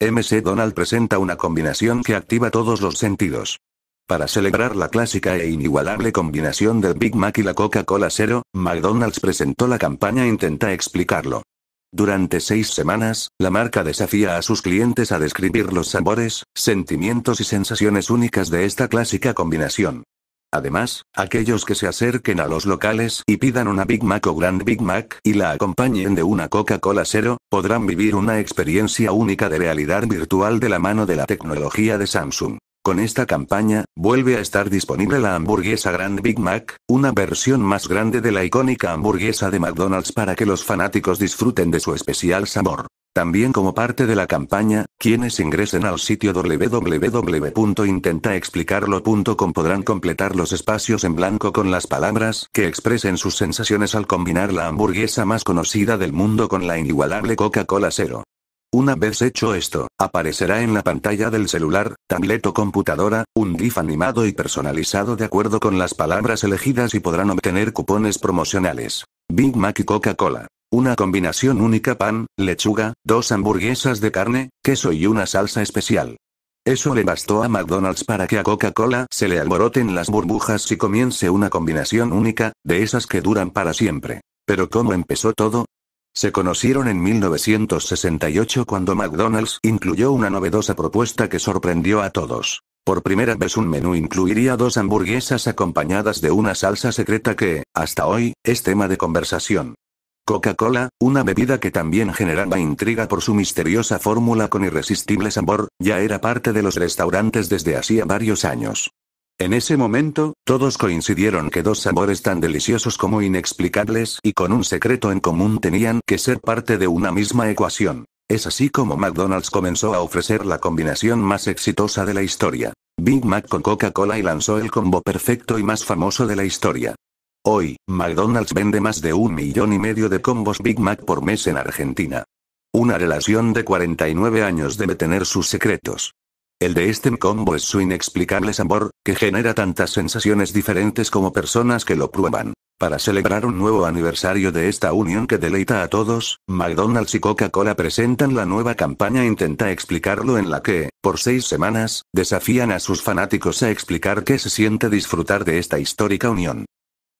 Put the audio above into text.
MC Donald presenta una combinación que activa todos los sentidos. Para celebrar la clásica e inigualable combinación del Big Mac y la Coca-Cola Cero, McDonald's presentó la campaña Intenta explicarlo. Durante seis semanas, la marca desafía a sus clientes a describir los sabores, sentimientos y sensaciones únicas de esta clásica combinación. Además, aquellos que se acerquen a los locales y pidan una Big Mac o Grand Big Mac y la acompañen de una Coca-Cola cero, podrán vivir una experiencia única de realidad virtual de la mano de la tecnología de Samsung. Con esta campaña, vuelve a estar disponible la hamburguesa Grand Big Mac, una versión más grande de la icónica hamburguesa de McDonald's para que los fanáticos disfruten de su especial sabor. También como parte de la campaña, quienes ingresen al sitio www.intentaexplicarlo.com podrán completar los espacios en blanco con las palabras que expresen sus sensaciones al combinar la hamburguesa más conocida del mundo con la inigualable Coca-Cola Cero. Una vez hecho esto, aparecerá en la pantalla del celular, tablet o computadora, un GIF animado y personalizado de acuerdo con las palabras elegidas y podrán obtener cupones promocionales. Big Mac y Coca-Cola. Una combinación única pan, lechuga, dos hamburguesas de carne, queso y una salsa especial. Eso le bastó a McDonald's para que a Coca-Cola se le alboroten las burbujas y comience una combinación única, de esas que duran para siempre. Pero ¿cómo empezó todo? Se conocieron en 1968 cuando McDonald's incluyó una novedosa propuesta que sorprendió a todos. Por primera vez un menú incluiría dos hamburguesas acompañadas de una salsa secreta que, hasta hoy, es tema de conversación. Coca-Cola, una bebida que también generaba intriga por su misteriosa fórmula con irresistible sabor, ya era parte de los restaurantes desde hacía varios años. En ese momento, todos coincidieron que dos sabores tan deliciosos como inexplicables y con un secreto en común tenían que ser parte de una misma ecuación. Es así como McDonald's comenzó a ofrecer la combinación más exitosa de la historia. Big Mac con Coca-Cola y lanzó el combo perfecto y más famoso de la historia. Hoy, McDonald's vende más de un millón y medio de combos Big Mac por mes en Argentina. Una relación de 49 años debe tener sus secretos. El de este combo es su inexplicable sabor, que genera tantas sensaciones diferentes como personas que lo prueban. Para celebrar un nuevo aniversario de esta unión que deleita a todos, McDonald's y Coca-Cola presentan la nueva campaña Intenta explicarlo en la que, por seis semanas, desafían a sus fanáticos a explicar qué se siente disfrutar de esta histórica unión.